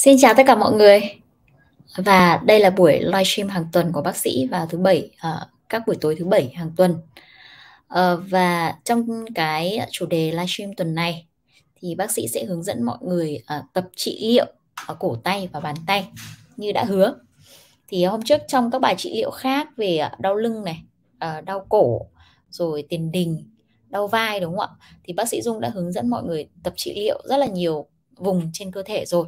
Xin chào tất cả mọi người và đây là buổi livestream hàng tuần của bác sĩ vào thứ bảy uh, các buổi tối thứ bảy hàng tuần uh, và trong cái chủ đề livestream tuần này thì bác sĩ sẽ hướng dẫn mọi người uh, tập trị liệu ở cổ tay và bàn tay như đã hứa thì hôm trước trong các bài trị liệu khác về đau lưng này uh, đau cổ rồi tiền đình đau vai đúng không ạ thì bác sĩ dung đã hướng dẫn mọi người tập trị liệu rất là nhiều vùng trên cơ thể rồi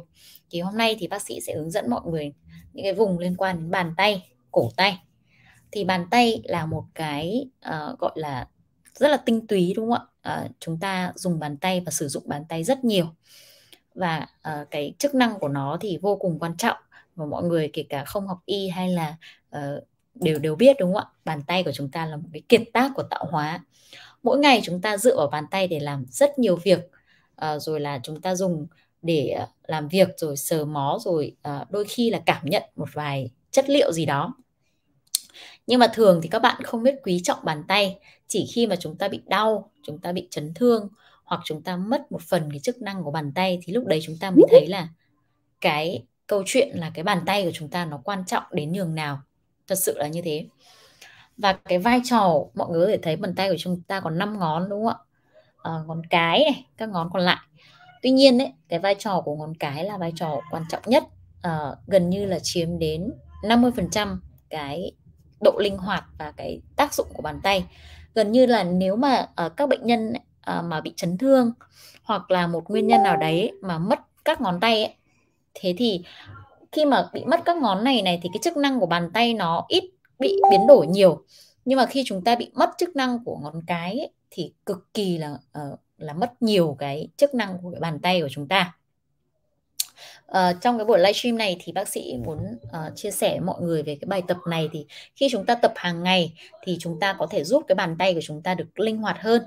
thì hôm nay thì bác sĩ sẽ hướng dẫn mọi người những cái vùng liên quan đến bàn tay cổ tay thì bàn tay là một cái uh, gọi là rất là tinh túy đúng không ạ uh, chúng ta dùng bàn tay và sử dụng bàn tay rất nhiều và uh, cái chức năng của nó thì vô cùng quan trọng và mọi người kể cả không học y hay là uh, đều đều biết đúng không ạ bàn tay của chúng ta là một cái kiệt tác của tạo hóa mỗi ngày chúng ta dựa vào bàn tay để làm rất nhiều việc uh, rồi là chúng ta dùng để ờ, làm việc rồi sờ mó rồi ờ, đôi khi là cảm nhận một vài chất liệu gì đó nhưng mà thường thì các bạn không biết quý trọng bàn tay chỉ khi mà chúng ta bị đau chúng ta bị chấn thương hoặc chúng ta mất một phần cái chức năng của bàn tay thì lúc đấy chúng ta mới thấy là cái câu chuyện là cái bàn tay của chúng ta nó quan trọng đến nhường nào thật sự là như thế và cái vai trò mọi người có thể thấy bàn tay của chúng ta còn 5 ngón đúng không ạ à, ngón cái này các ngón còn lại tuy nhiên đấy cái vai trò của ngón cái là vai trò quan trọng nhất uh, gần như là chiếm đến 50% cái độ linh hoạt và cái tác dụng của bàn tay gần như là nếu mà uh, các bệnh nhân uh, mà bị chấn thương hoặc là một nguyên nhân nào đấy mà mất các ngón tay ấy, thế thì khi mà bị mất các ngón này này thì cái chức năng của bàn tay nó ít bị biến đổi nhiều nhưng mà khi chúng ta bị mất chức năng của ngón cái ấy, thì cực kỳ là uh, là mất nhiều cái chức năng của cái bàn tay của chúng ta Uh, trong cái buổi livestream này thì bác sĩ muốn uh, chia sẻ với mọi người về cái bài tập này thì khi chúng ta tập hàng ngày thì chúng ta có thể giúp cái bàn tay của chúng ta được linh hoạt hơn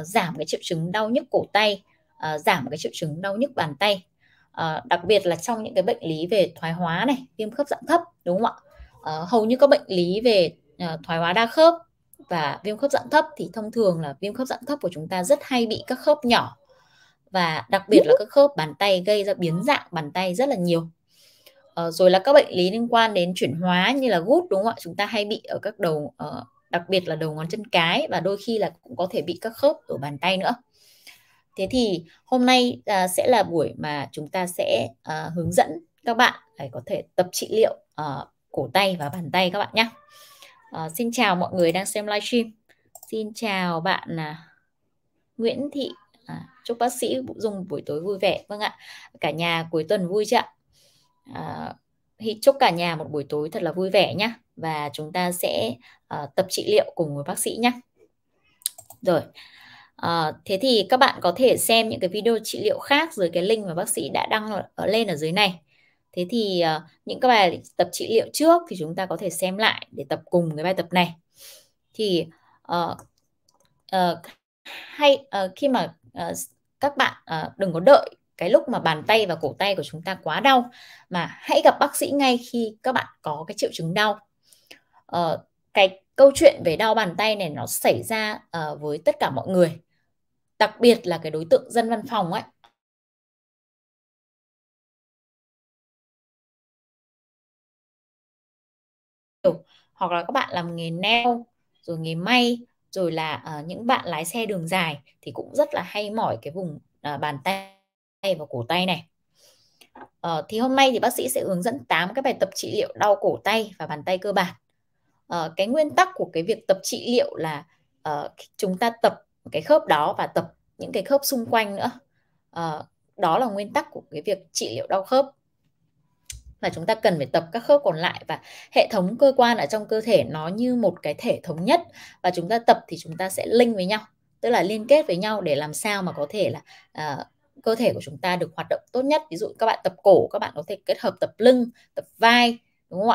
uh, giảm cái triệu chứng đau nhức cổ tay uh, giảm cái triệu chứng đau nhức bàn tay uh, đặc biệt là trong những cái bệnh lý về thoái hóa này viêm khớp dạng thấp đúng không ạ uh, hầu như các bệnh lý về uh, thoái hóa đa khớp và viêm khớp dạng thấp thì thông thường là viêm khớp dạng thấp của chúng ta rất hay bị các khớp nhỏ và đặc biệt là các khớp bàn tay gây ra biến dạng bàn tay rất là nhiều ờ, rồi là các bệnh lý liên quan đến chuyển hóa như là gút đúng không ạ chúng ta hay bị ở các đầu uh, đặc biệt là đầu ngón chân cái và đôi khi là cũng có thể bị các khớp ở bàn tay nữa thế thì hôm nay uh, sẽ là buổi mà chúng ta sẽ uh, hướng dẫn các bạn phải có thể tập trị liệu uh, cổ tay và bàn tay các bạn nhé À, xin chào mọi người đang xem livestream. Xin chào bạn à, Nguyễn Thị. À, chúc bác sĩ dùng buổi tối vui vẻ. Vâng ạ. Cả nhà cuối tuần vui chứ ạ? À, chúc cả nhà một buổi tối thật là vui vẻ nhé. Và chúng ta sẽ à, tập trị liệu cùng với bác sĩ nhé. Rồi. À, thế thì các bạn có thể xem những cái video trị liệu khác dưới cái link mà bác sĩ đã đăng ở lên ở dưới này. Thế thì uh, những các bài tập trị liệu trước thì chúng ta có thể xem lại để tập cùng cái bài tập này. Thì uh, uh, hay uh, khi mà uh, các bạn uh, đừng có đợi cái lúc mà bàn tay và cổ tay của chúng ta quá đau mà hãy gặp bác sĩ ngay khi các bạn có cái triệu chứng đau. Uh, cái câu chuyện về đau bàn tay này nó xảy ra uh, với tất cả mọi người đặc biệt là cái đối tượng dân văn phòng ấy hoặc là các bạn làm nghề neo rồi nghề may rồi là uh, những bạn lái xe đường dài thì cũng rất là hay mỏi cái vùng uh, bàn tay và cổ tay này uh, thì hôm nay thì bác sĩ sẽ hướng dẫn 8 cái bài tập trị liệu đau cổ tay và bàn tay cơ bản uh, cái nguyên tắc của cái việc tập trị liệu là uh, chúng ta tập cái khớp đó và tập những cái khớp xung quanh nữa uh, đó là nguyên tắc của cái việc trị liệu đau khớp và chúng ta cần phải tập các khớp còn lại và hệ thống cơ quan ở trong cơ thể nó như một cái thể thống nhất và chúng ta tập thì chúng ta sẽ linh với nhau tức là liên kết với nhau để làm sao mà có thể là uh, cơ thể của chúng ta được hoạt động tốt nhất ví dụ các bạn tập cổ các bạn có thể kết hợp tập lưng tập vai đúng không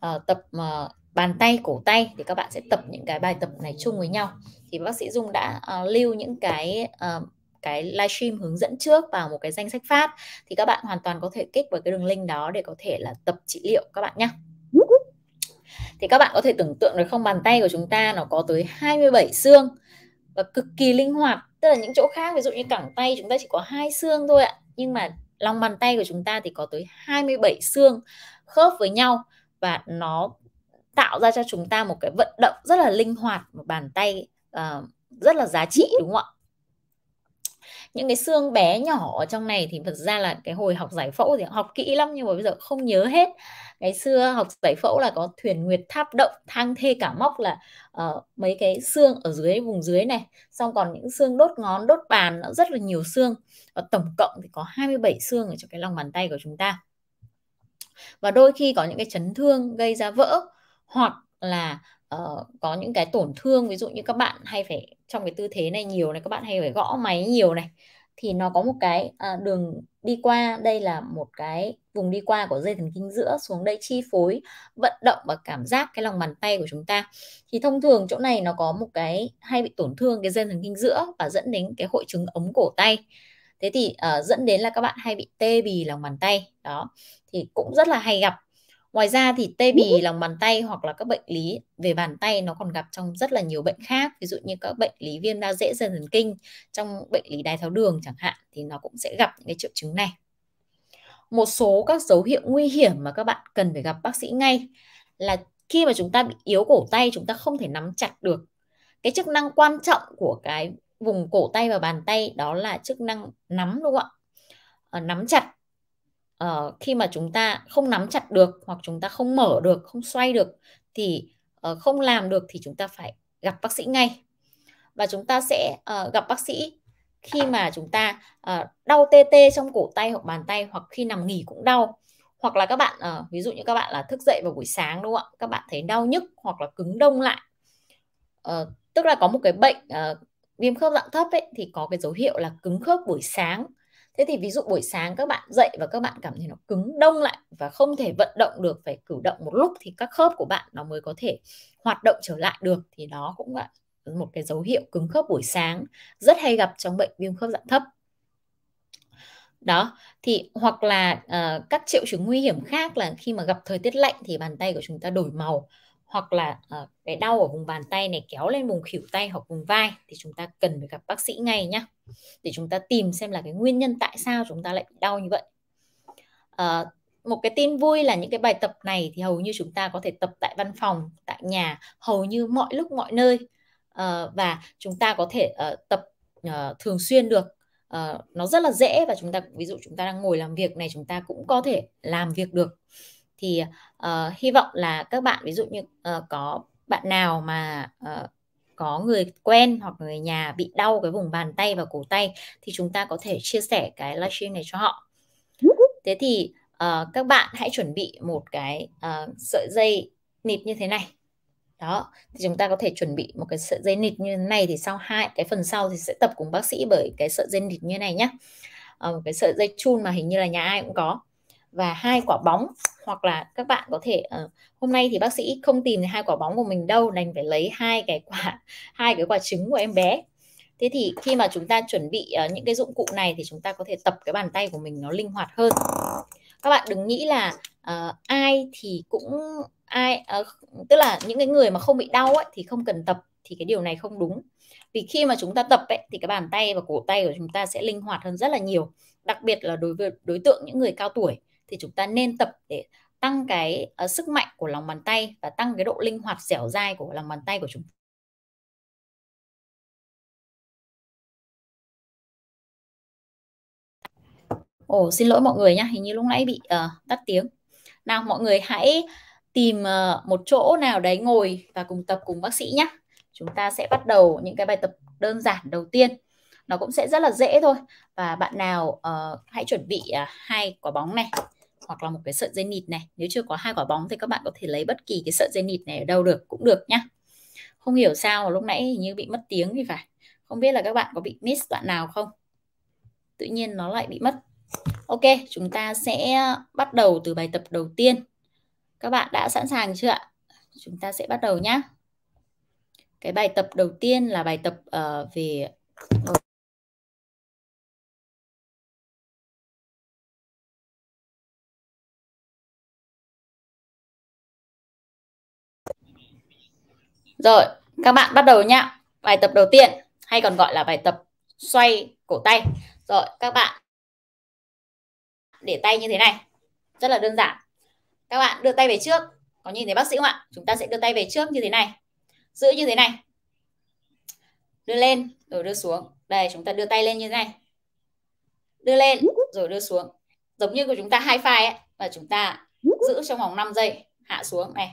ạ uh, tập uh, bàn tay cổ tay thì các bạn sẽ tập những cái bài tập này chung với nhau thì bác sĩ dung đã uh, lưu những cái uh, cái livestream hướng dẫn trước vào một cái danh sách phát thì các bạn hoàn toàn có thể kích vào cái đường link đó để có thể là tập trị liệu các bạn nhé thì các bạn có thể tưởng tượng được không bàn tay của chúng ta nó có tới 27 xương và cực kỳ linh hoạt tức là những chỗ khác ví dụ như cẳng tay chúng ta chỉ có hai xương thôi ạ nhưng mà lòng bàn tay của chúng ta thì có tới 27 xương khớp với nhau và nó tạo ra cho chúng ta một cái vận động rất là linh hoạt một bàn tay uh, rất là giá trị đúng không ạ những cái xương bé nhỏ ở trong này thì thật ra là cái hồi học giải phẫu thì học kỹ lắm nhưng mà bây giờ không nhớ hết ngày xưa học giải phẫu là có thuyền nguyệt tháp động thang thê cả móc là uh, mấy cái xương ở dưới vùng dưới này xong còn những xương đốt ngón đốt bàn nó rất là nhiều xương và tổng cộng thì có 27 xương ở trong cái lòng bàn tay của chúng ta và đôi khi có những cái chấn thương gây ra vỡ hoặc là uh, có những cái tổn thương ví dụ như các bạn hay phải trong cái tư thế này nhiều này các bạn hay phải gõ máy nhiều này thì nó có một cái uh, đường đi qua đây là một cái vùng đi qua của dây thần kinh giữa xuống đây chi phối vận động và cảm giác cái lòng bàn tay của chúng ta thì thông thường chỗ này nó có một cái hay bị tổn thương cái dây thần kinh giữa và dẫn đến cái hội chứng ống cổ tay thế thì uh, dẫn đến là các bạn hay bị tê bì lòng bàn tay đó thì cũng rất là hay gặp ngoài ra thì tê bì lòng bàn tay hoặc là các bệnh lý về bàn tay nó còn gặp trong rất là nhiều bệnh khác ví dụ như các bệnh lý viêm da dễ dần thần kinh trong bệnh lý đái tháo đường chẳng hạn thì nó cũng sẽ gặp những cái triệu chứng này một số các dấu hiệu nguy hiểm mà các bạn cần phải gặp bác sĩ ngay là khi mà chúng ta bị yếu cổ tay chúng ta không thể nắm chặt được cái chức năng quan trọng của cái vùng cổ tay và bàn tay đó là chức năng nắm đúng không ạ ờ, nắm chặt uh, khi mà chúng ta không nắm chặt được hoặc chúng ta không mở được không xoay được thì uh, không làm được thì chúng ta phải gặp bác sĩ ngay và chúng ta sẽ uh, gặp bác sĩ khi mà chúng ta uh, đau tê tê trong cổ tay hoặc bàn tay hoặc khi nằm nghỉ cũng đau hoặc là các bạn uh, ví dụ như các bạn là thức dậy vào buổi sáng đúng không ạ các bạn thấy đau nhức hoặc là cứng đông lại uh, tức là có một cái bệnh uh, viêm khớp dạng thấp ấy thì có cái dấu hiệu là cứng khớp buổi sáng thế thì ví dụ buổi sáng các bạn dậy và các bạn cảm thấy nó cứng đông lại và không thể vận động được phải cử động một lúc thì các khớp của bạn nó mới có thể hoạt động trở lại được thì đó cũng là một cái dấu hiệu cứng khớp buổi sáng rất hay gặp trong bệnh viêm khớp dạng thấp đó thì hoặc là uh, các triệu chứng nguy hiểm khác là khi mà gặp thời tiết lạnh thì bàn tay của chúng ta đổi màu hoặc là ờ, cái đau ở vùng bàn tay này kéo lên vùng khỉu tay hoặc vùng vai thì chúng ta cần phải gặp bác sĩ ngay nhá để chúng ta tìm xem là cái nguyên nhân tại sao chúng ta lại đau như vậy uh, một cái tin vui là những cái bài tập này thì hầu như chúng ta có thể tập tại văn phòng tại nhà hầu như mọi lúc mọi nơi uh, và chúng ta có thể uh, tập uh, thường xuyên được uh, nó rất là dễ và chúng ta ví dụ chúng ta đang ngồi làm việc này chúng ta cũng có thể làm việc được thì uh, hy vọng là các bạn ví dụ như uh, có bạn nào mà uh, có người quen hoặc người nhà bị đau cái vùng bàn tay và cổ tay thì chúng ta có thể chia sẻ cái livestream này cho họ thế thì uh, các bạn hãy chuẩn bị một cái uh, sợi dây nịt như thế này đó thì chúng ta có thể chuẩn bị một cái sợi dây nịt như thế này thì sau hai cái phần sau thì sẽ tập cùng bác sĩ bởi cái sợi dây nịt như này nhé uh, một cái sợi dây chun mà hình như là nhà ai cũng có và hai quả bóng hoặc là các bạn có thể uh, hôm nay thì bác sĩ không tìm thấy hai quả bóng của mình đâu đành phải lấy hai cái quả hai cái quả trứng của em bé thế thì khi mà chúng ta chuẩn bị uh, những cái dụng cụ này thì chúng ta có thể tập cái bàn tay của mình nó linh hoạt hơn các bạn đừng nghĩ là uh, ai thì cũng ai uh, tức là những cái người mà không bị đau ấy thì không cần tập thì cái điều này không đúng vì khi mà chúng ta tập ấy, thì cái bàn tay và cổ tay của chúng ta sẽ linh hoạt hơn rất là nhiều đặc biệt là đối với đối tượng những người cao tuổi thì chúng ta nên tập để tăng cái uh, sức mạnh của lòng bàn tay và tăng cái độ linh hoạt dẻo dai của lòng bàn tay của chúng Ồ, xin lỗi mọi người nhé, hình như lúc nãy bị uh, tắt tiếng. Nào mọi người hãy tìm uh, một chỗ nào đấy ngồi và cùng tập cùng bác sĩ nhé. Chúng ta sẽ bắt đầu những cái bài tập đơn giản đầu tiên. Nó cũng sẽ rất là dễ thôi. Và bạn nào uh, hãy chuẩn bị uh, hai quả bóng này, hoặc là một cái sợi dây nịt này nếu chưa có hai quả bóng thì các bạn có thể lấy bất kỳ cái sợi dây nịt này ở đâu được cũng được nhá không hiểu sao lúc nãy như bị mất tiếng thì phải không biết là các bạn có bị miss đoạn nào không tự nhiên nó lại bị mất ok chúng ta sẽ bắt đầu từ bài tập đầu tiên các bạn đã sẵn sàng chưa ạ chúng ta sẽ bắt đầu nhá cái bài tập đầu tiên là bài tập uh, về Rồi, các bạn bắt đầu nhá. Bài tập đầu tiên hay còn gọi là bài tập xoay cổ tay. Rồi, các bạn để tay như thế này. Rất là đơn giản. Các bạn đưa tay về trước. Có nhìn thấy bác sĩ không ạ? Chúng ta sẽ đưa tay về trước như thế này. Giữ như thế này. Đưa lên rồi đưa xuống. Đây, chúng ta đưa tay lên như thế này. Đưa lên rồi đưa xuống. Giống như của chúng ta hai file ấy và chúng ta giữ trong vòng 5 giây hạ xuống này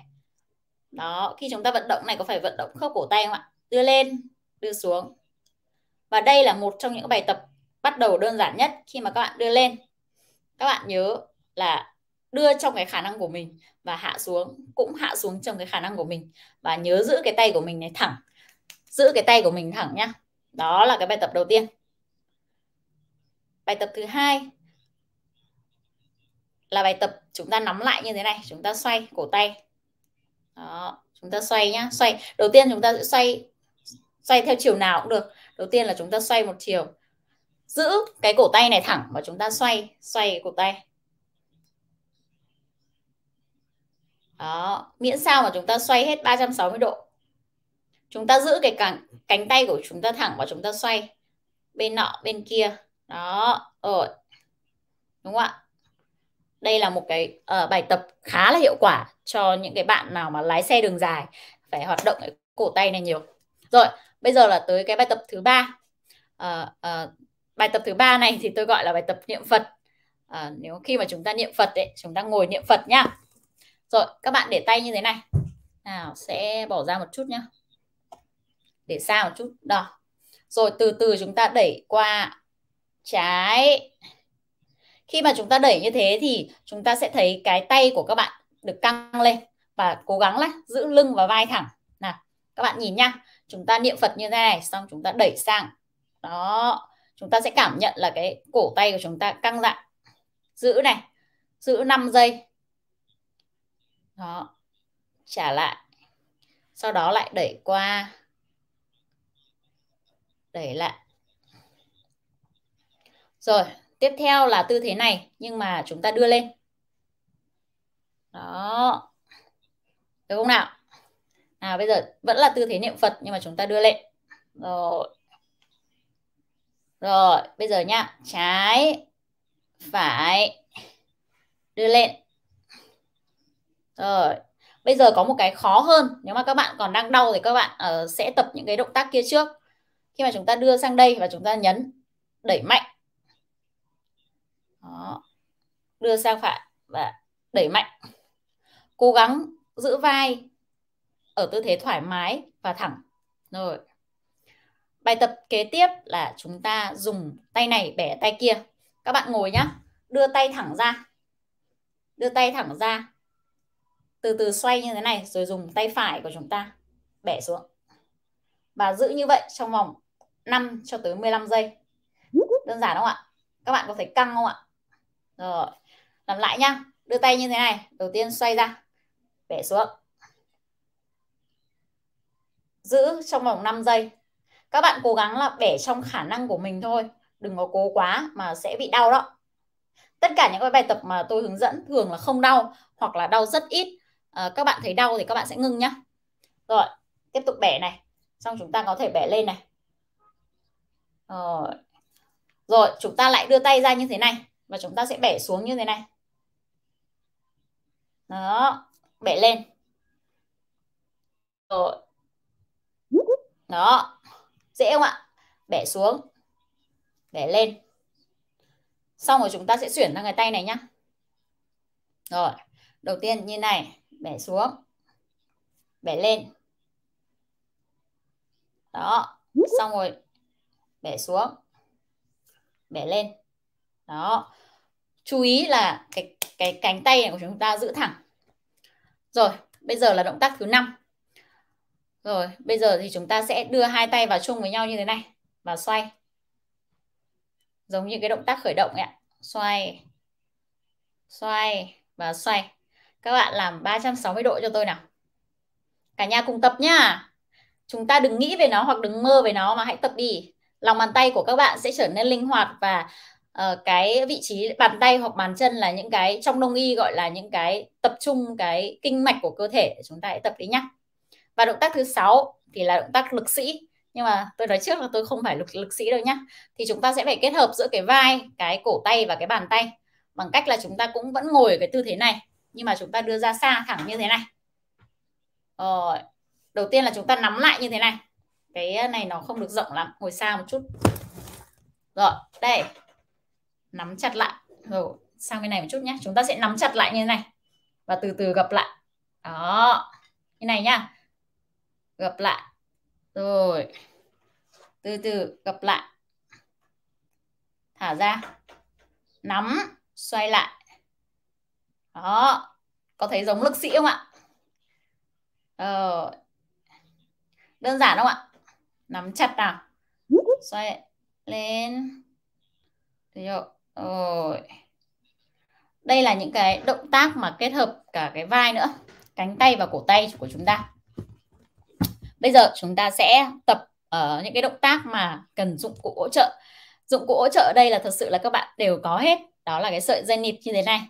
đó khi chúng ta vận động này có phải vận động khớp cổ tay không ạ đưa lên đưa xuống và đây là một trong những bài tập bắt đầu đơn giản nhất khi mà các bạn đưa lên các bạn nhớ là đưa trong cái khả năng của mình và hạ xuống cũng hạ xuống trong cái khả năng của mình và nhớ giữ cái tay của mình này thẳng giữ cái tay của mình thẳng nhá đó là cái bài tập đầu tiên bài tập thứ hai là bài tập chúng ta nắm lại như thế này chúng ta xoay cổ tay đó chúng ta xoay nhá xoay đầu tiên chúng ta sẽ xoay xoay theo chiều nào cũng được đầu tiên là chúng ta xoay một chiều giữ cái cổ tay này thẳng và chúng ta xoay xoay cái cổ tay đó miễn sao mà chúng ta xoay hết 360 độ chúng ta giữ cái cánh cánh tay của chúng ta thẳng và chúng ta xoay bên nọ bên kia đó rồi đúng không ạ đây là một cái uh, bài tập khá là hiệu quả cho những cái bạn nào mà lái xe đường dài phải hoạt động cái cổ tay này nhiều rồi bây giờ là tới cái bài tập thứ ba uh, uh, bài tập thứ ba này thì tôi gọi là bài tập niệm phật uh, nếu khi mà chúng ta niệm phật ấy chúng ta ngồi niệm phật nhá rồi các bạn để tay như thế này nào sẽ bỏ ra một chút nhá để xa một chút đó rồi từ từ chúng ta đẩy qua trái khi mà chúng ta đẩy như thế thì chúng ta sẽ thấy cái tay của các bạn được căng lên và cố gắng là giữ lưng và vai thẳng nào các bạn nhìn nha chúng ta niệm phật như thế này xong chúng ta đẩy sang đó chúng ta sẽ cảm nhận là cái cổ tay của chúng ta căng dặn giữ này giữ 5 giây đó trả lại sau đó lại đẩy qua đẩy lại rồi Tiếp theo là tư thế này nhưng mà chúng ta đưa lên. Đó. Được không nào? Nào bây giờ vẫn là tư thế niệm Phật nhưng mà chúng ta đưa lên. Rồi. Rồi, bây giờ nhá, trái phải đưa lên. Rồi. Bây giờ có một cái khó hơn, nếu mà các bạn còn đang đau thì các bạn uh, sẽ tập những cái động tác kia trước. Khi mà chúng ta đưa sang đây và chúng ta nhấn đẩy mạnh đưa sang phải và đẩy mạnh cố gắng giữ vai ở tư thế thoải mái và thẳng rồi bài tập kế tiếp là chúng ta dùng tay này bẻ tay kia các bạn ngồi nhá đưa tay thẳng ra đưa tay thẳng ra từ từ xoay như thế này rồi dùng tay phải của chúng ta bẻ xuống và giữ như vậy trong vòng 5 cho tới 15 giây đơn giản không ạ các bạn có thấy căng không ạ rồi làm lại nhá đưa tay như thế này đầu tiên xoay ra bẻ xuống giữ trong vòng 5 giây các bạn cố gắng là bẻ trong khả năng của mình thôi đừng có cố quá mà sẽ bị đau đó tất cả những cái bài tập mà tôi hướng dẫn thường là không đau hoặc là đau rất ít à, các bạn thấy đau thì các bạn sẽ ngưng nhá rồi tiếp tục bẻ này xong chúng ta có thể bẻ lên này rồi rồi chúng ta lại đưa tay ra như thế này và chúng ta sẽ bẻ xuống như thế này đó bẻ lên rồi đó dễ không ạ bẻ xuống bẻ lên xong rồi chúng ta sẽ chuyển sang cái tay này nhá rồi đầu tiên như này bẻ xuống bẻ lên đó xong rồi bẻ xuống bẻ lên đó chú ý là cái cái cánh tay này của chúng ta giữ thẳng rồi bây giờ là động tác thứ năm rồi bây giờ thì chúng ta sẽ đưa hai tay vào chung với nhau như thế này và xoay giống như cái động tác khởi động ấy ạ xoay xoay và xoay các bạn làm 360 độ cho tôi nào cả nhà cùng tập nhá chúng ta đừng nghĩ về nó hoặc đừng mơ về nó mà hãy tập đi lòng bàn tay của các bạn sẽ trở nên linh hoạt và Ờ, cái vị trí bàn tay hoặc bàn chân là những cái trong đông y gọi là những cái tập trung cái kinh mạch của cơ thể chúng ta hãy tập đi nhá và động tác thứ sáu thì là động tác lực sĩ nhưng mà tôi nói trước là tôi không phải lực lực sĩ đâu nhá thì chúng ta sẽ phải kết hợp giữa cái vai cái cổ tay và cái bàn tay bằng cách là chúng ta cũng vẫn ngồi ở cái tư thế này nhưng mà chúng ta đưa ra xa thẳng như thế này ờ, đầu tiên là chúng ta nắm lại như thế này cái này nó không được rộng lắm ngồi xa một chút rồi đây nắm chặt lại rồi ừ, sang cái này một chút nhé chúng ta sẽ nắm chặt lại như thế này và từ từ gặp lại đó như này nhá gặp lại rồi từ từ gặp lại thả ra nắm xoay lại đó có thấy giống lực sĩ không ạ ờ, đơn giản không ạ nắm chặt nào xoay lên được chưa rồi. Đây là những cái động tác mà kết hợp cả cái vai nữa, cánh tay và cổ tay của chúng ta. Bây giờ chúng ta sẽ tập ở ờ, uh, những cái động tác mà cần dụng cụ hỗ trợ. Dụng cụ hỗ trợ ở đây là thật sự là các bạn đều có hết, đó là cái sợi dây nịt như thế này.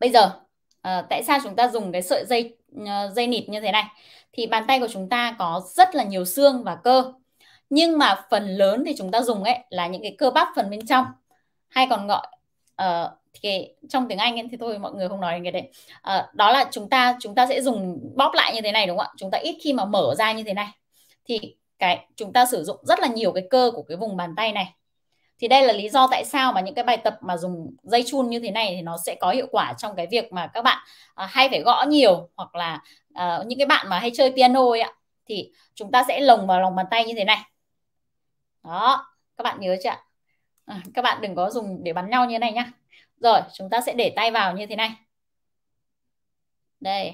Bây giờ uh, tại sao chúng ta dùng cái sợi dây uh, dây nịt như thế này? Thì bàn tay của chúng ta có rất là nhiều xương và cơ nhưng mà phần lớn thì chúng ta dùng ấy là những cái cơ bắp phần bên trong hay còn gọi uh, ờ, cái, trong tiếng Anh ấy, thì thôi mọi người không nói đến cái đấy uh, đó là chúng ta chúng ta sẽ dùng bóp lại như thế này đúng không ạ chúng ta ít khi mà mở ra như thế này thì cái chúng ta sử dụng rất là nhiều cái cơ của cái vùng bàn tay này thì đây là lý do tại sao mà những cái bài tập mà dùng dây chun như thế này thì nó sẽ có hiệu quả trong cái việc mà các bạn uh, hay phải gõ nhiều hoặc là uh, những cái bạn mà hay chơi piano ấy ạ thì chúng ta sẽ lồng vào lòng bàn tay như thế này đó các bạn nhớ chưa à, các bạn đừng có dùng để bắn nhau như thế này nhá rồi chúng ta sẽ để tay vào như thế này đây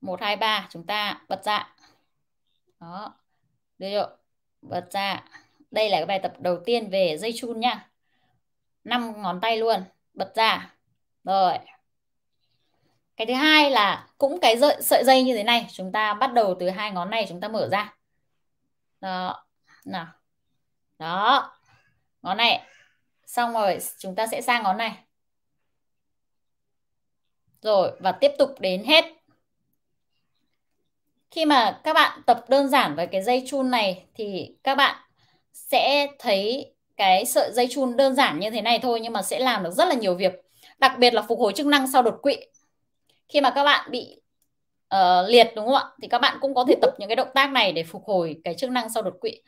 một hai ba chúng ta bật ra đó được chưa bật ra đây là cái bài tập đầu tiên về dây chun nhá năm ngón tay luôn bật ra rồi cái thứ hai là cũng cái sợi dây như thế này chúng ta bắt đầu từ hai ngón này chúng ta mở ra đó nào đó ngón này xong rồi chúng ta sẽ sang ngón này rồi và tiếp tục đến hết khi mà các bạn tập đơn giản với cái dây chun này thì các bạn sẽ thấy cái sợi dây chun đơn giản như thế này thôi nhưng mà sẽ làm được rất là nhiều việc đặc biệt là phục hồi chức năng sau đột quỵ khi mà các bạn bị uh, liệt đúng không ạ thì các bạn cũng có thể tập những cái động tác này để phục hồi cái chức năng sau đột quỵ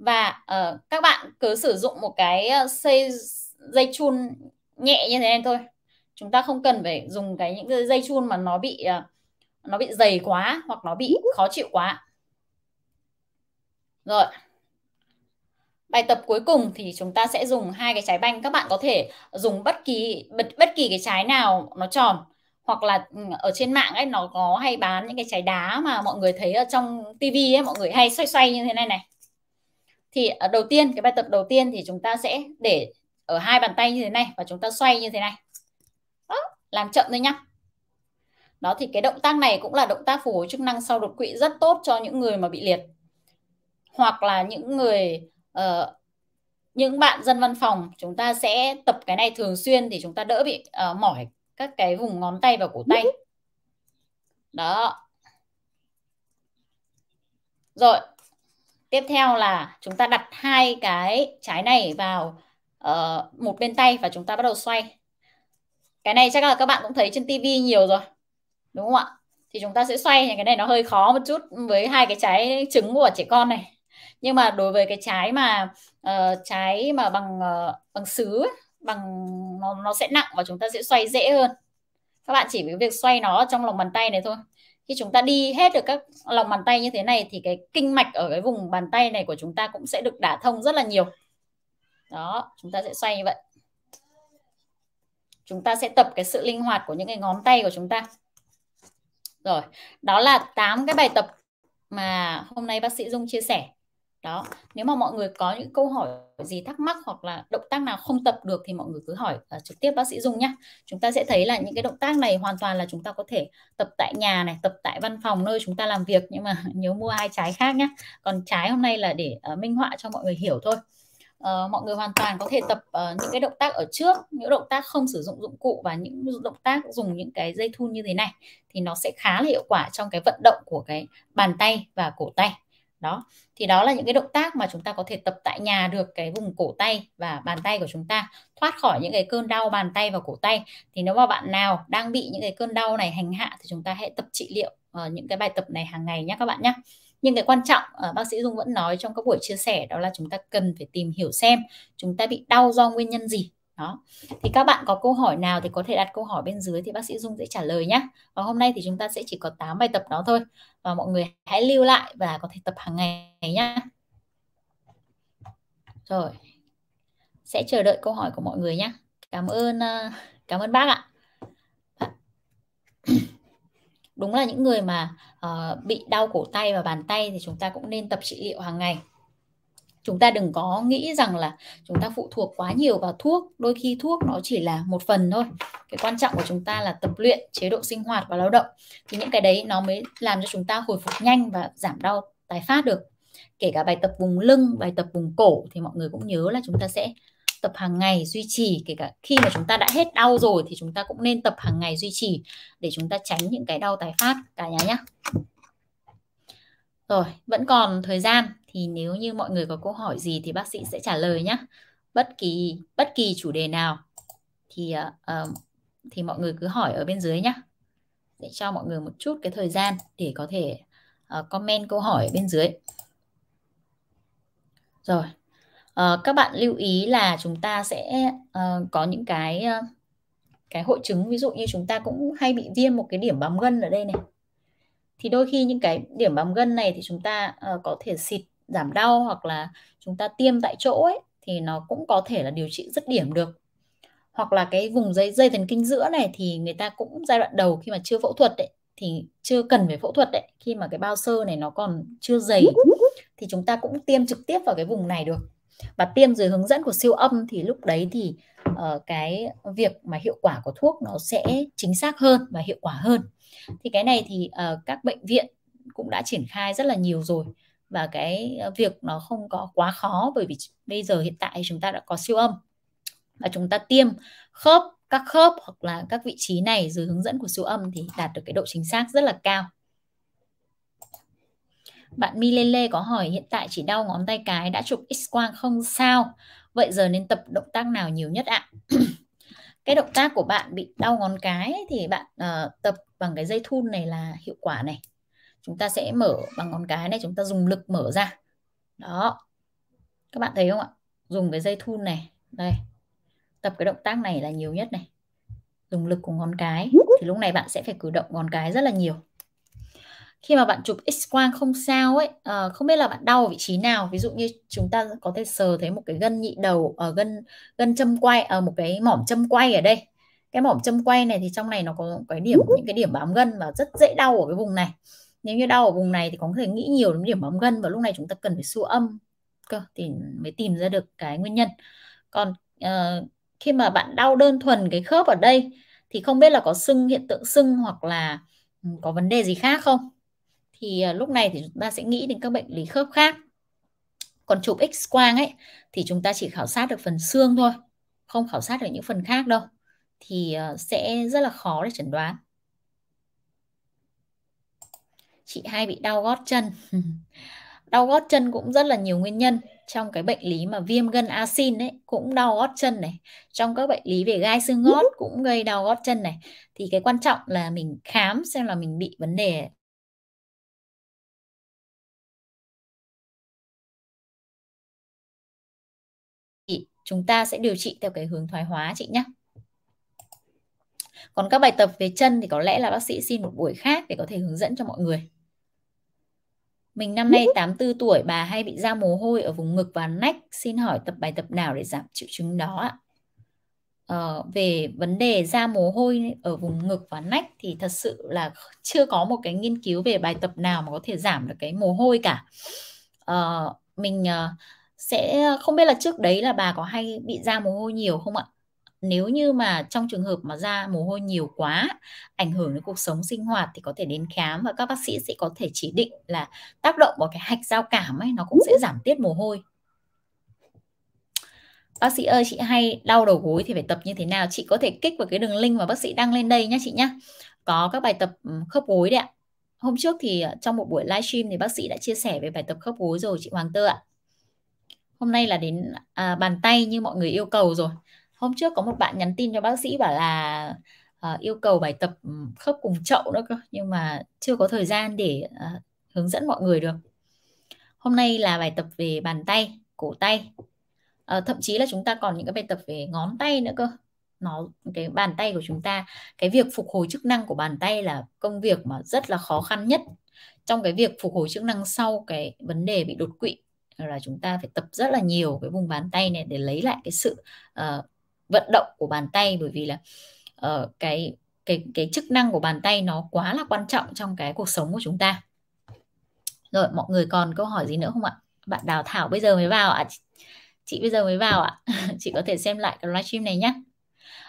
và uh, các bạn cứ sử dụng một cái dây ờ, dây chun nhẹ như thế này thôi chúng ta không cần phải dùng cái những cái dây chun mà nó bị uh, nó bị dày quá hoặc nó bị khó chịu quá rồi bài tập cuối cùng thì chúng ta sẽ dùng hai cái trái banh các bạn có thể dùng bất kỳ bất, bất kỳ cái trái nào nó tròn hoặc là ừ, ở trên mạng ấy nó có hay bán những cái trái đá mà mọi người thấy ở trong tivi ấy mọi người hay xoay xoay như thế này này thì ờ, đầu tiên cái bài tập đầu tiên thì chúng ta sẽ để ở hai bàn tay như thế này và chúng ta xoay như thế này đó, làm chậm thôi nhá đó thì cái động tác này cũng là động tác phục hồi chức năng sau đột quỵ rất tốt cho những người mà bị liệt hoặc là những người uh, những bạn dân văn phòng chúng ta sẽ tập cái này thường xuyên thì chúng ta đỡ bị uh, mỏi các cái vùng ngón tay và cổ tay đó rồi tiếp theo là chúng ta đặt hai cái trái này vào uh, một bên tay và chúng ta bắt đầu xoay cái này chắc là các bạn cũng thấy trên tivi nhiều rồi đúng không ạ thì chúng ta sẽ xoay cái này nó hơi khó một chút với hai cái trái trứng của trẻ con này nhưng mà đối với cái trái mà uh, trái mà bằng uh, bằng sứ bằng nó, nó sẽ nặng và chúng ta sẽ xoay dễ hơn các bạn chỉ với việc xoay nó trong lòng bàn tay này thôi khi chúng ta đi hết được các lòng bàn tay như thế này thì cái kinh mạch ở cái vùng bàn tay này của chúng ta cũng sẽ được đả thông rất là nhiều đó chúng ta sẽ xoay như vậy chúng ta sẽ tập cái sự linh hoạt của những cái ngón tay của chúng ta rồi đó là 8 cái bài tập mà hôm nay bác sĩ Dung chia sẻ đó nếu mà mọi người có những câu hỏi gì thắc mắc hoặc là động tác nào không tập được thì mọi người cứ hỏi uh, trực tiếp bác sĩ Dung nhé chúng ta sẽ thấy là những cái động tác này hoàn toàn là chúng ta có thể tập tại nhà này tập tại văn phòng nơi chúng ta làm việc nhưng mà nhớ mua hai trái khác nhé còn trái hôm nay là để uh, minh họa cho mọi người hiểu thôi uh, mọi người hoàn toàn có thể tập uh, những cái động tác ở trước những động tác không sử dụng dụng cụ và những động tác dùng những cái dây thun như thế này thì nó sẽ khá là hiệu quả trong cái vận động của cái bàn tay và cổ tay đó thì đó là những cái động tác mà chúng ta có thể tập tại nhà được cái vùng cổ tay và bàn tay của chúng ta thoát khỏi những cái cơn đau bàn tay và cổ tay thì nếu mà bạn nào đang bị những cái cơn đau này hành hạ thì chúng ta hãy tập trị liệu uh, những cái bài tập này hàng ngày nhé các bạn nhé nhưng cái quan trọng uh, bác sĩ dung vẫn nói trong các buổi chia sẻ đó là chúng ta cần phải tìm hiểu xem chúng ta bị đau do nguyên nhân gì đó thì các bạn có câu hỏi nào thì có thể đặt câu hỏi bên dưới thì bác sĩ dung sẽ trả lời nhé và hôm nay thì chúng ta sẽ chỉ có 8 bài tập đó thôi và mọi người hãy lưu lại và có thể tập hàng ngày nhé rồi sẽ chờ đợi câu hỏi của mọi người nhé cảm ơn à, cảm ơn bác ạ đúng là những người mà uh, bị đau cổ tay và bàn tay thì chúng ta cũng nên tập trị liệu hàng ngày chúng ta đừng có nghĩ rằng là chúng ta phụ thuộc quá nhiều vào thuốc đôi khi thuốc nó chỉ là một phần thôi cái quan trọng của chúng ta là tập luyện chế độ sinh hoạt và lao động thì những cái đấy nó mới làm cho chúng ta hồi phục nhanh và giảm đau tái phát được kể cả bài tập vùng lưng bài tập vùng cổ thì mọi người cũng nhớ là chúng ta sẽ tập hàng ngày duy trì kể cả khi mà chúng ta đã hết đau rồi thì chúng ta cũng nên tập hàng ngày duy trì để chúng ta tránh những cái đau tái phát cả nhà nhé rồi vẫn còn thời gian thì nếu như mọi người có câu hỏi gì thì bác sĩ sẽ trả lời nhé bất kỳ bất kỳ chủ đề nào thì uh, thì mọi người cứ hỏi ở bên dưới nhé để cho mọi người một chút cái thời gian để có thể uh, comment câu hỏi ở bên dưới rồi uh, các bạn lưu ý là chúng ta sẽ uh, có những cái uh, cái hội chứng ví dụ như chúng ta cũng hay bị viêm một cái điểm bám gân ở đây này thì đôi khi những cái điểm bám gân này thì chúng ta uh, có thể xịt giảm đau hoặc là chúng ta tiêm tại chỗ ấy thì nó cũng có thể là điều trị dứt điểm được hoặc là cái vùng dây dây thần kinh giữa này thì người ta cũng giai đoạn đầu khi mà chưa phẫu thuật ấy, thì chưa cần phải phẫu thuật đấy khi mà cái bao sơ này nó còn chưa dày thì chúng ta cũng tiêm trực tiếp vào cái vùng này được và tiêm dưới hướng dẫn của siêu âm thì lúc đấy thì uh, cái việc mà hiệu quả của thuốc nó sẽ chính xác hơn và hiệu quả hơn thì cái này thì uh, các bệnh viện cũng đã triển khai rất là nhiều rồi và cái ờ, việc nó không có quá khó bởi vì bây giờ hiện tại chúng ta đã có siêu âm và chúng ta tiêm khớp các khớp hoặc là các vị trí này dưới hướng dẫn của siêu âm thì đạt được cái độ chính xác rất là cao. Bạn Mi Lê Lê có hỏi hiện tại chỉ đau ngón tay cái đã chụp x-quang không sao. Vậy giờ nên tập động tác nào nhiều nhất ạ? cái động tác của bạn bị đau ngón cái thì bạn uh, tập bằng cái dây thun này là hiệu quả này chúng ta sẽ mở bằng ngón cái này chúng ta dùng lực mở ra đó các bạn thấy không ạ dùng cái dây thun này đây tập cái động tác này là nhiều nhất này dùng lực của ngón cái thì lúc này bạn sẽ phải cử động ngón cái rất là nhiều khi mà bạn chụp x quang không sao ấy à, không biết là bạn đau ở vị trí nào ví dụ như chúng ta có thể sờ thấy một cái gân nhị đầu ở ờ, gân gân châm quay ở ờ, một cái mỏm châm quay ở đây cái mỏm châm quay này thì trong này nó có cái điểm những cái điểm bám gân và rất dễ đau ở cái vùng này nếu như đau ở vùng này thì có thể nghĩ nhiều đến điểm bóng gân và lúc này chúng ta cần phải siêu âm cơ thì mới tìm ra được cái nguyên nhân còn uh, khi mà bạn đau đơn thuần cái khớp ở đây thì không biết là có sưng hiện tượng sưng hoặc là ừ, có vấn đề gì khác không thì uh, lúc này thì chúng ta sẽ nghĩ đến các bệnh lý khớp khác còn chụp x quang ấy thì chúng ta chỉ khảo sát được phần xương thôi không khảo sát được những phần khác đâu thì uh, sẽ rất là khó để chẩn đoán chị hay bị đau gót chân đau gót chân cũng rất là nhiều nguyên nhân trong cái bệnh lý mà viêm gân asin đấy cũng đau gót chân này trong các bệnh lý về gai xương gót cũng gây đau gót chân này thì cái quan trọng là mình khám xem là mình bị vấn đề chúng ta sẽ điều trị theo cái hướng thoái hóa chị nhé còn các bài tập về chân thì có lẽ là bác sĩ xin một buổi khác để có thể hướng dẫn cho mọi người mình năm nay 84 tuổi, bà hay bị ra mồ hôi ở vùng ngực và nách. Xin hỏi tập bài tập nào để giảm triệu chứng đó ạ? Ờ, về vấn đề ra mồ hôi ở vùng ngực và nách thì thật sự là chưa có một cái nghiên cứu về bài tập nào mà có thể giảm được cái mồ hôi cả. Ờ, mình ờ, sẽ không biết là trước đấy là bà có hay bị ra mồ hôi nhiều không ạ? nếu như mà trong trường hợp mà da mồ hôi nhiều quá ảnh hưởng đến cuộc sống sinh hoạt thì có thể đến khám và các bác sĩ sẽ có thể chỉ định là tác động vào cái hạch giao cảm ấy nó cũng sẽ giảm tiết mồ hôi bác sĩ ơi chị hay đau đầu gối thì phải tập như thế nào chị có thể kích vào cái đường link mà bác sĩ đăng lên đây nhé chị nhé có các bài tập khớp gối đấy ạ hôm trước thì ờ, trong một buổi livestream thì bác sĩ đã chia sẻ về bài tập khớp gối rồi chị Hoàng Tơ ạ hôm nay là đến à, bàn tay như mọi người yêu cầu rồi hôm trước có một bạn nhắn tin cho bác sĩ bảo là uh, yêu cầu bài tập ừ, khớp cùng chậu nữa cơ nhưng mà chưa có thời gian để uh, hướng dẫn mọi người được hôm nay là bài tập về bàn tay cổ tay uh, thậm chí là chúng ta còn những cái bài tập về ngón tay nữa cơ nó cái bàn tay của chúng ta cái việc phục hồi chức năng của bàn tay là công việc mà rất là khó khăn nhất trong cái việc phục hồi chức năng sau cái vấn đề bị đột quỵ là chúng ta phải tập rất là nhiều cái vùng bàn tay này để lấy lại cái sự uh, vận động của bàn tay bởi vì là uh, cái cái cái chức năng của bàn tay nó quá là quan trọng trong cái cuộc sống của chúng ta rồi mọi người còn câu hỏi gì nữa không ạ bạn đào thảo bây giờ mới vào ạ à? chị bây giờ mới vào ạ à? chị có thể xem lại cái livestream này nhé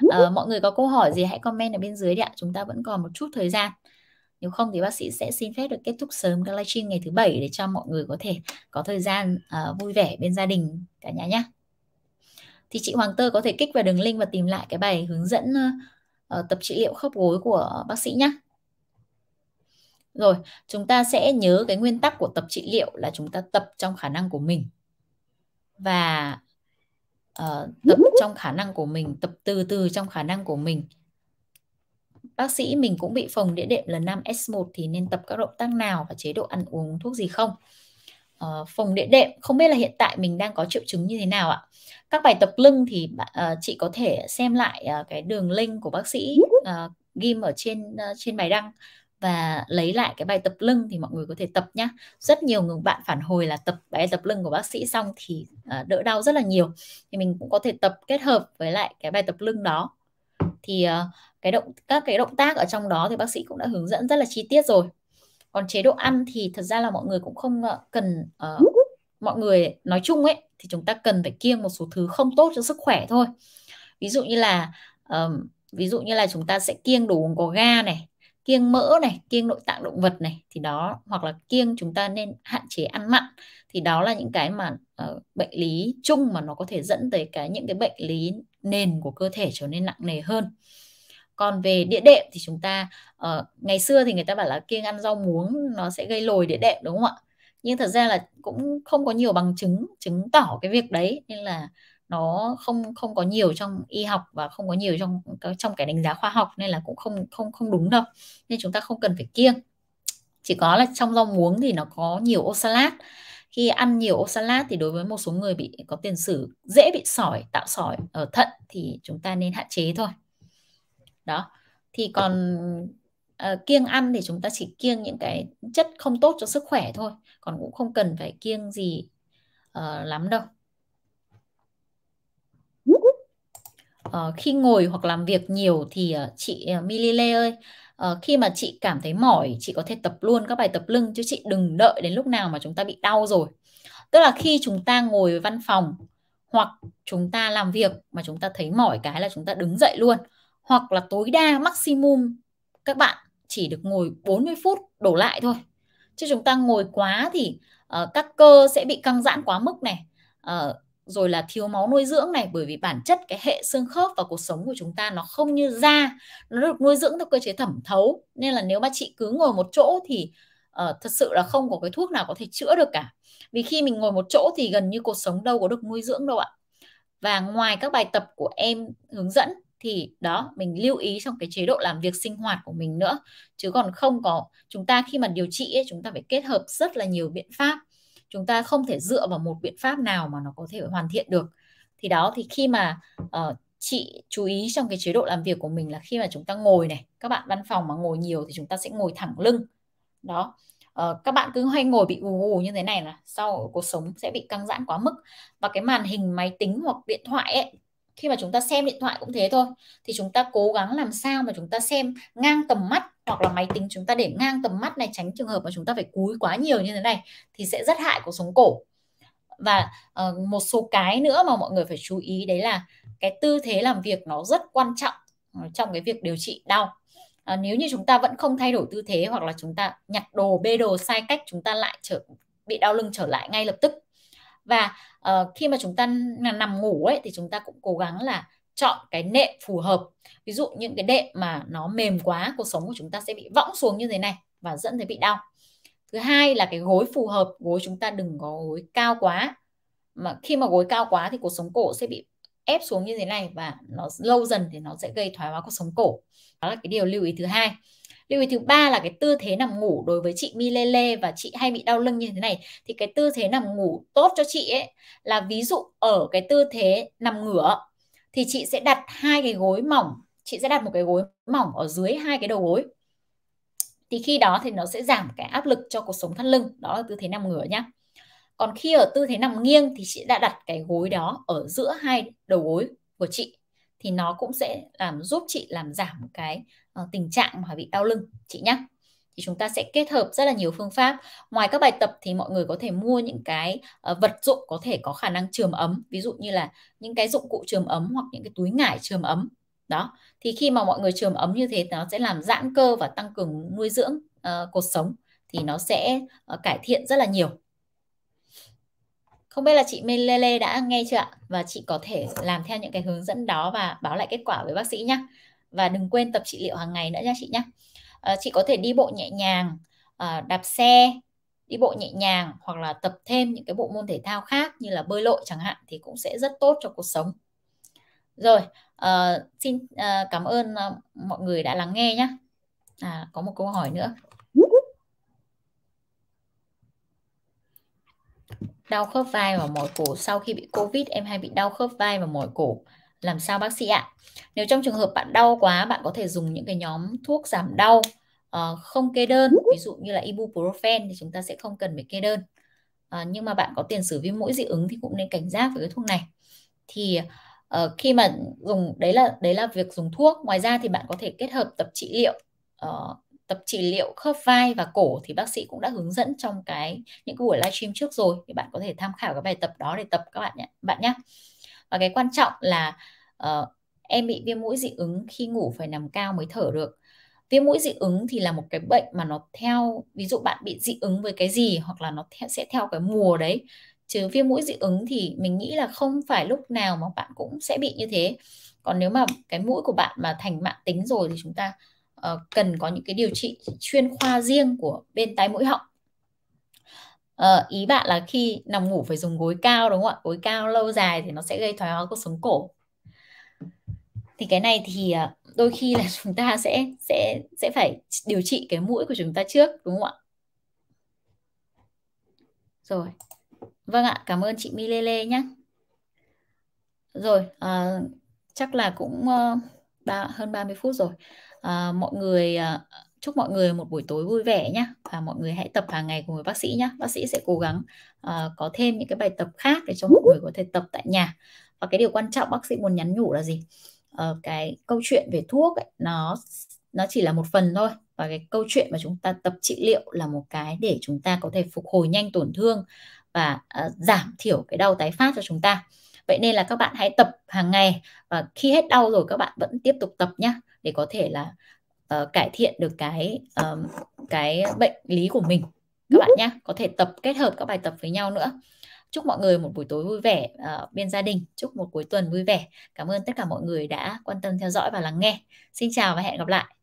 à, ờ, mọi người có câu hỏi gì hãy comment ở bên dưới đi ạ chúng ta vẫn còn một chút thời gian nếu không thì bác sĩ sẽ xin phép được kết thúc sớm cái livestream ngày thứ bảy để cho mọi người có thể có thời gian uh, vui vẻ bên gia đình cả nhà nhé thì chị Hoàng Tơ có thể kích vào đường link và tìm lại cái bài hướng dẫn uh, tập trị liệu khớp gối của bác sĩ nhé. Rồi, chúng ta sẽ nhớ cái nguyên tắc của tập trị liệu là chúng ta tập trong khả năng của mình. Và uh, tập trong khả năng của mình, tập từ từ trong khả năng của mình. Bác sĩ mình cũng bị phồng đĩa đệm lần 5 S1 thì nên tập các động tác nào và chế độ ăn uống thuốc gì không? uh, phòng địa đệm không biết là hiện tại mình đang có triệu chứng như thế nào ạ các bài tập lưng thì uh, chị có thể xem lại uh, cái đường link của bác sĩ uh, ghim ở trên uh, trên bài đăng và lấy lại cái bài tập lưng thì mọi người có thể tập nhá rất nhiều người bạn phản hồi là tập bài tập lưng của bác sĩ xong thì uh, đỡ đau rất là nhiều thì mình cũng có thể tập kết hợp với lại cái bài tập lưng đó thì uh, cái động các cái động tác ở trong đó thì bác sĩ cũng đã hướng dẫn rất là chi tiết rồi còn chế độ ăn thì thật ra là mọi người cũng không ờ, cần uh, mọi người nói chung ấy thì chúng ta cần phải kiêng một số thứ không tốt cho sức khỏe thôi ví dụ như là um, ví dụ như là chúng ta sẽ kiêng đồ uống có ga này kiêng mỡ này kiêng nội tạng động vật này thì đó hoặc là kiêng chúng ta nên hạn chế ăn mặn thì đó là những cái mà uh, bệnh lý chung mà nó có thể dẫn tới cái những cái bệnh lý nền của cơ thể trở nên nặng nề hơn còn về địa đệm thì chúng ta uh, ngày xưa thì người ta bảo là kiêng ăn rau muống nó sẽ gây lồi địa đệm đúng không ạ nhưng thật ra là cũng không có nhiều bằng chứng chứng tỏ cái việc đấy nên là nó không không có nhiều trong y học và không có nhiều trong trong cái đánh giá khoa học nên là cũng không không không đúng đâu nên chúng ta không cần phải kiêng chỉ có là trong rau muống thì nó có nhiều oxalat khi ăn nhiều oxalat thì đối với một số người bị có tiền sử dễ bị sỏi tạo sỏi ở thận thì chúng ta nên hạn chế thôi đó thì còn uh, kiêng ăn thì chúng ta chỉ kiêng những cái chất không tốt cho sức khỏe thôi còn cũng không cần phải kiêng gì uh, lắm đâu uh, khi ngồi hoặc làm việc nhiều thì uh, chị uh, Milile ơi uh, khi mà chị cảm thấy mỏi chị có thể tập luôn các bài tập lưng chứ chị đừng đợi đến lúc nào mà chúng ta bị đau rồi tức là khi chúng ta ngồi văn phòng hoặc chúng ta làm việc mà chúng ta thấy mỏi cái là chúng ta đứng dậy luôn hoặc là tối đa maximum các bạn chỉ được ngồi 40 phút đổ lại thôi chứ chúng ta ngồi quá thì uh, các cơ sẽ bị căng giãn quá mức này uh, rồi là thiếu máu nuôi dưỡng này bởi vì bản chất cái hệ xương khớp và cuộc sống của chúng ta nó không như da nó được nuôi dưỡng theo cơ chế thẩm thấu nên là nếu mà chị cứ ngồi một chỗ thì uh, thật sự là không có cái thuốc nào có thể chữa được cả vì khi mình ngồi một chỗ thì gần như cuộc sống đâu có được nuôi dưỡng đâu ạ và ngoài các bài tập của em hướng dẫn thì đó mình lưu ý trong cái chế độ làm việc sinh hoạt của mình nữa chứ còn không có chúng ta khi mà điều trị ấy, chúng ta phải kết hợp rất là nhiều biện pháp chúng ta không thể dựa vào một biện pháp nào mà nó có thể hoàn thiện được thì đó thì khi mà uh, chị chú ý trong cái chế độ làm việc của mình là khi mà chúng ta ngồi này các bạn văn phòng mà ngồi nhiều thì chúng ta sẽ ngồi thẳng lưng đó uh, các bạn cứ hay ngồi bị gù gù như thế này là sau cuộc sống sẽ bị căng giãn quá mức và cái màn hình máy tính hoặc điện thoại ấy khi mà chúng ta xem điện thoại cũng thế thôi thì chúng ta cố gắng làm sao mà chúng ta xem ngang tầm mắt hoặc là máy tính chúng ta để ngang tầm mắt này tránh trường hợp mà chúng ta phải cúi quá nhiều như thế này thì sẽ rất hại cuộc sống cổ và uh, một số cái nữa mà mọi người phải chú ý đấy là cái tư thế làm việc nó rất quan trọng ờ, trong cái việc điều trị đau à, nếu như chúng ta vẫn không thay đổi tư thế hoặc là chúng ta nhặt đồ bê đồ sai cách chúng ta lại trở bị đau lưng trở lại ngay lập tức và uh, khi mà chúng ta nằm ngủ ấy thì chúng ta cũng cố gắng là chọn cái nệm phù hợp ví dụ những cái đệm mà nó mềm quá cuộc sống của chúng ta sẽ bị võng xuống như thế này và dẫn tới bị đau thứ hai là cái gối phù hợp gối chúng ta đừng có gối cao quá mà khi mà gối cao quá thì cuộc sống cổ sẽ bị ép xuống như thế này và nó lâu dần thì nó sẽ gây thoái hóa cuộc sống cổ đó là cái điều lưu ý thứ hai lưu ý thứ ba là cái tư thế nằm ngủ đối với chị mi lê lê và chị hay bị đau lưng như thế này thì cái tư thế nằm ngủ tốt cho chị ấy là ví dụ ở cái tư thế nằm ngửa thì chị sẽ đặt hai cái gối mỏng chị sẽ đặt một cái gối mỏng ở dưới hai cái đầu gối thì khi đó thì nó sẽ giảm cái áp lực cho cuộc sống thắt lưng đó là tư thế nằm ngửa nhá còn khi ở tư thế nằm nghiêng thì chị đã đặt cái gối đó ở giữa hai đầu gối của chị thì nó cũng sẽ làm giúp chị làm giảm cái Ờ, tình trạng mà bị đau lưng chị nhé thì chúng ta sẽ kết hợp rất là nhiều phương pháp ngoài các bài tập thì mọi người có thể mua những cái ờ, vật dụng có thể có khả năng trường ấm ví dụ như là những cái dụng cụ trường ấm hoặc những cái túi ngải trường ấm đó thì khi mà mọi người trường ấm như thế nó sẽ làm giãn cơ và tăng cường nuôi dưỡng uh, ờ, cột sống thì nó sẽ uh, cải thiện rất là nhiều không biết là chị Minh Lê Lê đã nghe chưa ạ và chị có thể làm theo những cái hướng dẫn đó và báo lại kết quả với bác sĩ nhé và đừng quên tập trị liệu hàng ngày nữa nha chị nhé ờ, chị có thể đi bộ nhẹ nhàng ờ, đạp xe đi bộ nhẹ nhàng hoặc là tập thêm những cái bộ môn thể thao khác như là bơi lội chẳng hạn thì cũng sẽ rất tốt cho cuộc sống rồi ờ, xin cảm ơn mọi người đã lắng nghe nhé à, có một câu hỏi nữa đau khớp vai và mỏi cổ sau khi bị covid em hay bị đau khớp vai và mỏi cổ làm sao bác sĩ ạ? Nếu trong trường hợp bạn đau quá, bạn có thể dùng những cái nhóm thuốc giảm đau uh, không kê đơn, ví dụ như là ibuprofen thì chúng ta sẽ không cần phải kê đơn. Uh, nhưng mà bạn có tiền sử viêm mũi dị ứng thì cũng nên cảnh giác với cái thuốc này. Thì uh, khi mà dùng đấy là đấy là việc dùng thuốc. Ngoài ra thì bạn có thể kết hợp tập trị liệu uh, tập trị liệu khớp vai và cổ thì bác sĩ cũng đã hướng dẫn trong cái những cái buổi livestream trước rồi thì bạn có thể tham khảo cái bài tập đó để tập các bạn nhé bạn nhé và cái quan trọng là uh, em bị viêm mũi dị ứng khi ngủ phải nằm cao mới thở được viêm mũi dị ứng thì là một cái bệnh mà nó theo ví dụ bạn bị dị ứng với cái gì hoặc là nó theo, sẽ theo cái mùa đấy chứ viêm mũi dị ứng thì mình nghĩ là không phải lúc nào mà bạn cũng sẽ bị như thế còn nếu mà cái mũi của bạn mà thành mạng tính rồi thì chúng ta uh, cần có những cái điều trị chuyên khoa riêng của bên tai mũi họng Ờ, ý bạn là khi nằm ngủ phải dùng gối cao đúng không ạ? Gối cao lâu dài thì nó sẽ gây thoái hóa cột sống cổ. Thì cái này thì ờ, đôi khi là chúng ta sẽ sẽ sẽ phải điều trị cái mũi của chúng ta trước đúng không ạ? Rồi. Vâng ạ, cảm ơn chị Mi Lê Lê nhé. Rồi, à, chắc là cũng uh, ba, hơn 30 phút rồi. À, mọi người uh, chúc mọi người một buổi tối vui vẻ nhé và mọi người hãy tập hàng ngày cùng với bác sĩ nhé bác sĩ sẽ cố gắng uh, có thêm những cái bài tập khác để cho mọi người có thể tập tại nhà và cái điều quan trọng bác sĩ muốn nhắn nhủ là gì uh, cái câu chuyện về thuốc ấy, nó nó chỉ là một phần thôi và cái câu chuyện mà chúng ta tập trị liệu là một cái để chúng ta có thể phục hồi nhanh tổn thương và uh, giảm thiểu cái đau tái phát cho chúng ta vậy nên là các bạn hãy tập hàng ngày và khi hết đau rồi các bạn vẫn tiếp tục tập nhé để có thể là Ờ, cải thiện được cái um, cái bệnh lý của mình các bạn nhé có thể tập kết hợp các bài tập với nhau nữa chúc mọi người một buổi tối vui vẻ uh, bên gia đình chúc một cuối tuần vui vẻ cảm ơn tất cả mọi người đã quan tâm theo dõi và lắng nghe xin chào và hẹn gặp lại